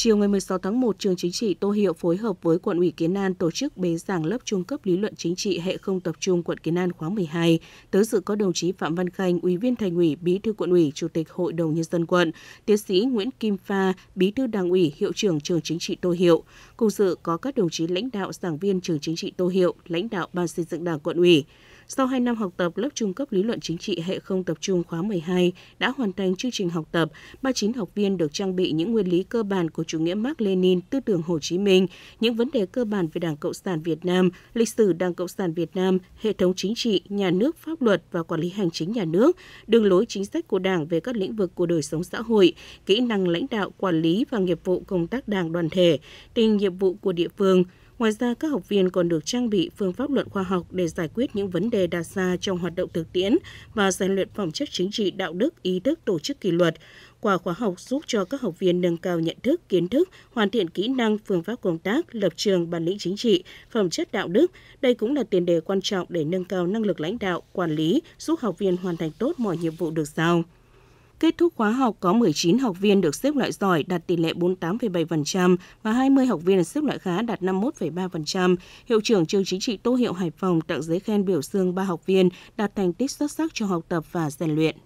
Chiều ngày 16 tháng 1, Trường Chính trị Tô Hiệu phối hợp với Quận ủy Kiến An tổ chức bế giảng lớp trung cấp lý luận chính trị hệ không tập trung quận Kiến An khóa 12. Tới dự có đồng chí Phạm Văn Khanh, Ủy viên Thành ủy, Bí thư Quận ủy, Chủ tịch Hội đồng Nhân dân quận, Tiến sĩ Nguyễn Kim Pha, Bí thư Đảng ủy, Hiệu trưởng Trường Chính trị Tô Hiệu. Cùng dự có các đồng chí lãnh đạo giảng viên Trường Chính trị Tô Hiệu, lãnh đạo Ban xây dựng Đảng quận ủy. Sau 2 năm học tập, lớp trung cấp lý luận chính trị hệ không tập trung khóa 12 đã hoàn thành chương trình học tập. 39 học viên được trang bị những nguyên lý cơ bản của chủ nghĩa Mark Lenin, tư tưởng Hồ Chí Minh, những vấn đề cơ bản về Đảng Cộng sản Việt Nam, lịch sử Đảng Cộng sản Việt Nam, hệ thống chính trị, nhà nước, pháp luật và quản lý hành chính nhà nước, đường lối chính sách của Đảng về các lĩnh vực của đời sống xã hội, kỹ năng lãnh đạo, quản lý và nghiệp vụ công tác Đảng đoàn thể, tình nhiệm vụ của địa phương, Ngoài ra, các học viên còn được trang bị phương pháp luận khoa học để giải quyết những vấn đề đặt ra trong hoạt động thực tiễn và rèn luyện phẩm chất chính trị, đạo đức, ý thức tổ chức kỷ luật. Qua khóa học giúp cho các học viên nâng cao nhận thức, kiến thức, hoàn thiện kỹ năng, phương pháp công tác, lập trường, bản lĩnh chính trị, phẩm chất đạo đức. Đây cũng là tiền đề quan trọng để nâng cao năng lực lãnh đạo, quản lý, giúp học viên hoàn thành tốt mọi nhiệm vụ được giao. Kết thúc khóa học có 19 học viên được xếp loại giỏi đạt tỷ lệ 48,7% và 20 học viên xếp loại khá đạt 51,3%. Hiệu trưởng trường chính trị Tô Hiệu Hải Phòng tặng giấy khen biểu dương 3 học viên đạt thành tích xuất sắc trong học tập và rèn luyện.